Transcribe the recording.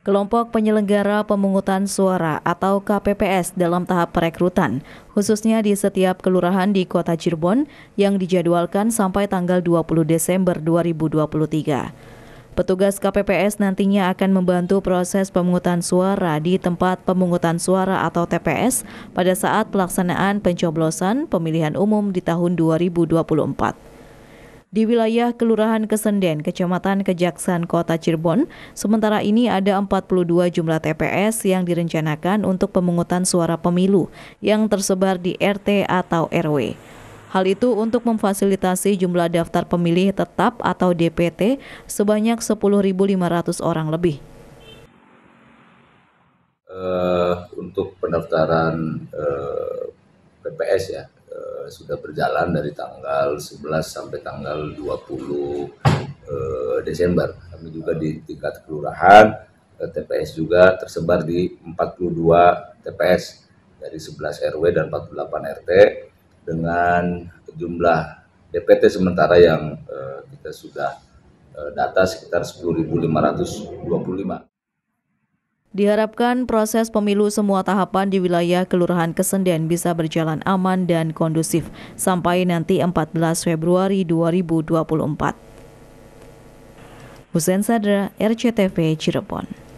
Kelompok penyelenggara pemungutan suara atau KPPS dalam tahap perekrutan, khususnya di setiap kelurahan di Kota Cirebon yang dijadwalkan sampai tanggal 20 Desember 2023. Petugas KPPS nantinya akan membantu proses pemungutan suara di tempat pemungutan suara atau TPS pada saat pelaksanaan pencoblosan pemilihan umum di tahun 2024 di wilayah Kelurahan Kesenden, Kecamatan Kejaksaan Kota Cirebon. Sementara ini ada 42 jumlah TPS yang direncanakan untuk pemungutan suara pemilu yang tersebar di RT atau RW. Hal itu untuk memfasilitasi jumlah daftar pemilih tetap atau DPT sebanyak 10.500 orang lebih. Uh, untuk pendaftaran uh, eh, PPS ya, sudah berjalan dari tanggal 11 sampai tanggal 20 eh, Desember. Kami juga di tingkat kelurahan, eh, TPS juga tersebar di 42 TPS dari 11 RW dan 48 RT dengan jumlah DPT sementara yang eh, kita sudah eh, data sekitar 10.525. Diharapkan proses pemilu semua tahapan di wilayah Kelurahan Kesenden bisa berjalan aman dan kondusif sampai nanti 14 Februari 2024. Husen Sadra, RCTV Cirebon.